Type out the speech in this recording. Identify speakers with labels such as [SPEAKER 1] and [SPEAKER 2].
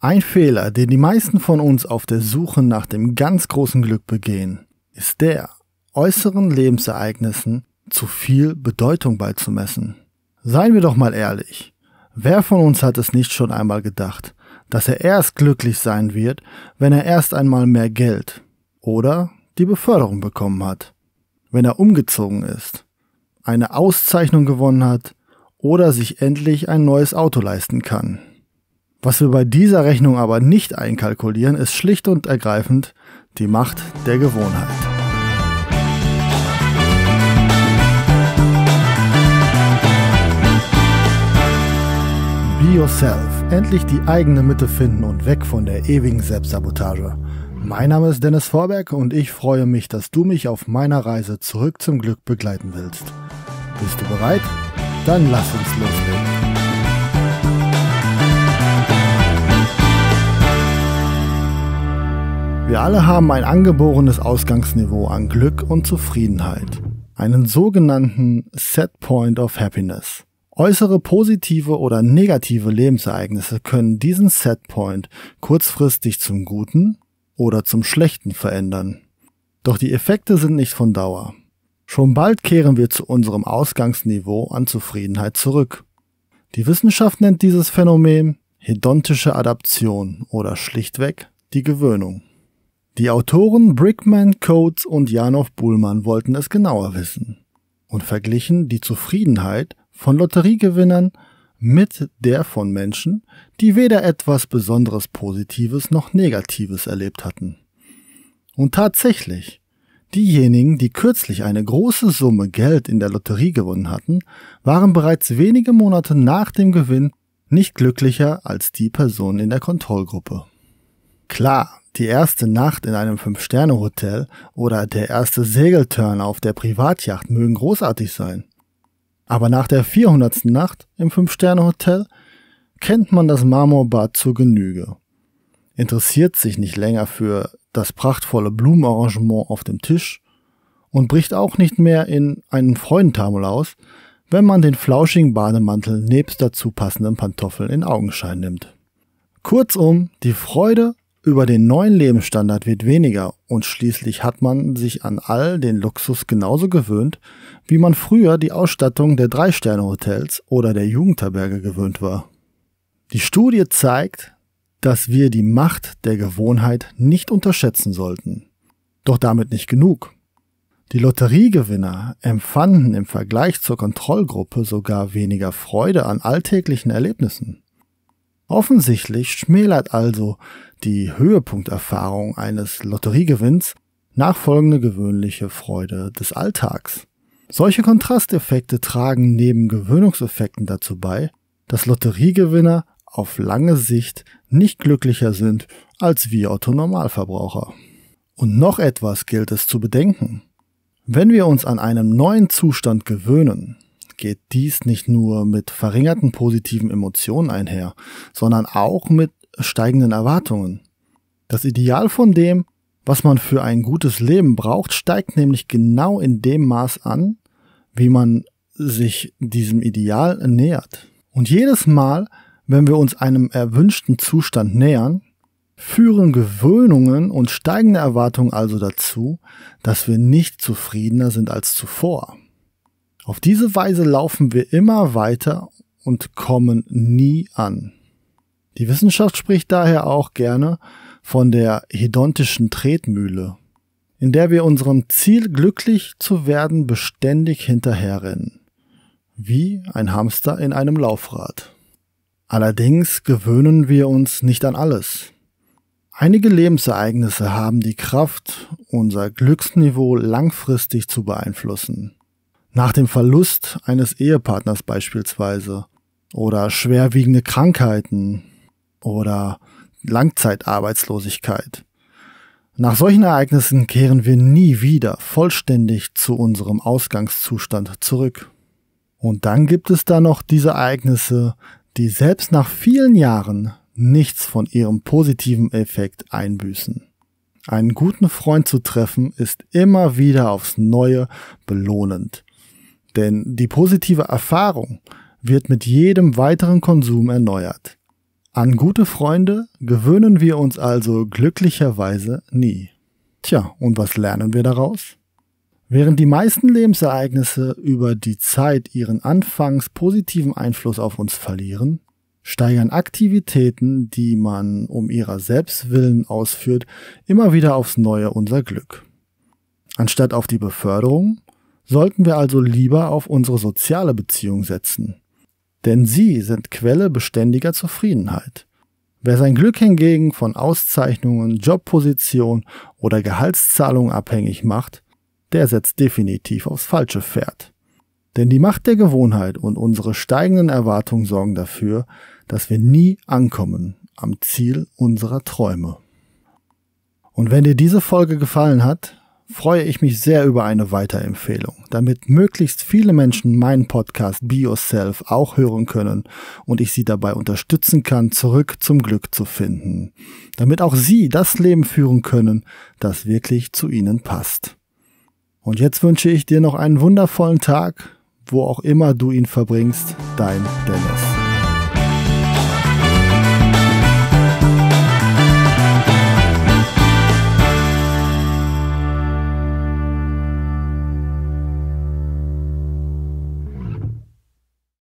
[SPEAKER 1] Ein Fehler, den die meisten von uns auf der Suche nach dem ganz großen Glück begehen, ist der, äußeren Lebensereignissen zu viel Bedeutung beizumessen. Seien wir doch mal ehrlich, wer von uns hat es nicht schon einmal gedacht, dass er erst glücklich sein wird, wenn er erst einmal mehr Geld oder die Beförderung bekommen hat, wenn er umgezogen ist, eine Auszeichnung gewonnen hat oder sich endlich ein neues Auto leisten kann. Was wir bei dieser Rechnung aber nicht einkalkulieren, ist schlicht und ergreifend die Macht der Gewohnheit. Be yourself. Endlich die eigene Mitte finden und weg von der ewigen Selbstsabotage. Mein Name ist Dennis Vorberg und ich freue mich, dass du mich auf meiner Reise zurück zum Glück begleiten willst. Bist du bereit? Dann lass uns loslegen. Wir alle haben ein angeborenes Ausgangsniveau an Glück und Zufriedenheit, einen sogenannten Set Point of Happiness. Äußere positive oder negative Lebensereignisse können diesen Setpoint kurzfristig zum Guten oder zum Schlechten verändern. Doch die Effekte sind nicht von Dauer. Schon bald kehren wir zu unserem Ausgangsniveau an Zufriedenheit zurück. Die Wissenschaft nennt dieses Phänomen hedontische Adaption oder schlichtweg die Gewöhnung. Die Autoren Brickman, Coates und Janov Buhlmann wollten es genauer wissen und verglichen die Zufriedenheit von Lotteriegewinnern mit der von Menschen, die weder etwas besonderes Positives noch Negatives erlebt hatten. Und tatsächlich, diejenigen, die kürzlich eine große Summe Geld in der Lotterie gewonnen hatten, waren bereits wenige Monate nach dem Gewinn nicht glücklicher als die Personen in der Kontrollgruppe. Klar, die erste Nacht in einem Fünf-Sterne-Hotel oder der erste Segelturn auf der Privatjacht mögen großartig sein. Aber nach der 400. Nacht im Fünf-Sterne-Hotel kennt man das Marmorbad zur Genüge, interessiert sich nicht länger für das prachtvolle Blumenarrangement auf dem Tisch und bricht auch nicht mehr in einen Freudentamul aus, wenn man den flauschigen Bademantel nebst dazu passenden Pantoffeln in Augenschein nimmt. Kurzum, die Freude über den neuen Lebensstandard wird weniger und schließlich hat man sich an all den Luxus genauso gewöhnt, wie man früher die Ausstattung der Drei-Sterne-Hotels oder der Jugendherberge gewöhnt war. Die Studie zeigt, dass wir die Macht der Gewohnheit nicht unterschätzen sollten. Doch damit nicht genug. Die Lotteriegewinner empfanden im Vergleich zur Kontrollgruppe sogar weniger Freude an alltäglichen Erlebnissen. Offensichtlich schmälert also die Höhepunkterfahrung eines Lotteriegewinns, nachfolgende gewöhnliche Freude des Alltags. Solche Kontrasteffekte tragen neben Gewöhnungseffekten dazu bei, dass Lotteriegewinner auf lange Sicht nicht glücklicher sind als wir Autonormalverbraucher. Und noch etwas gilt es zu bedenken. Wenn wir uns an einen neuen Zustand gewöhnen, geht dies nicht nur mit verringerten positiven Emotionen einher, sondern auch mit steigenden Erwartungen. Das Ideal von dem, was man für ein gutes Leben braucht, steigt nämlich genau in dem Maß an, wie man sich diesem Ideal nähert. Und jedes Mal, wenn wir uns einem erwünschten Zustand nähern, führen Gewöhnungen und steigende Erwartungen also dazu, dass wir nicht zufriedener sind als zuvor. Auf diese Weise laufen wir immer weiter und kommen nie an. Die Wissenschaft spricht daher auch gerne von der hedontischen Tretmühle, in der wir unserem Ziel glücklich zu werden beständig hinterherrennen, wie ein Hamster in einem Laufrad. Allerdings gewöhnen wir uns nicht an alles. Einige Lebensereignisse haben die Kraft, unser Glücksniveau langfristig zu beeinflussen. Nach dem Verlust eines Ehepartners beispielsweise oder schwerwiegende Krankheiten oder Langzeitarbeitslosigkeit. Nach solchen Ereignissen kehren wir nie wieder vollständig zu unserem Ausgangszustand zurück. Und dann gibt es da noch diese Ereignisse, die selbst nach vielen Jahren nichts von ihrem positiven Effekt einbüßen. Einen guten Freund zu treffen ist immer wieder aufs Neue belohnend. Denn die positive Erfahrung wird mit jedem weiteren Konsum erneuert. An gute Freunde gewöhnen wir uns also glücklicherweise nie. Tja, und was lernen wir daraus? Während die meisten Lebensereignisse über die Zeit ihren anfangs positiven Einfluss auf uns verlieren, steigern Aktivitäten, die man um ihrer selbst willen ausführt, immer wieder aufs Neue unser Glück. Anstatt auf die Beförderung sollten wir also lieber auf unsere soziale Beziehung setzen denn sie sind Quelle beständiger Zufriedenheit. Wer sein Glück hingegen von Auszeichnungen, Jobposition oder Gehaltszahlungen abhängig macht, der setzt definitiv aufs falsche Pferd. Denn die Macht der Gewohnheit und unsere steigenden Erwartungen sorgen dafür, dass wir nie ankommen am Ziel unserer Träume. Und wenn dir diese Folge gefallen hat, freue ich mich sehr über eine Weiterempfehlung, damit möglichst viele Menschen meinen Podcast Be Yourself auch hören können und ich sie dabei unterstützen kann, zurück zum Glück zu finden, damit auch sie das Leben führen können, das wirklich zu ihnen passt. Und jetzt wünsche ich dir noch einen wundervollen Tag, wo auch immer du ihn verbringst, dein Dennis.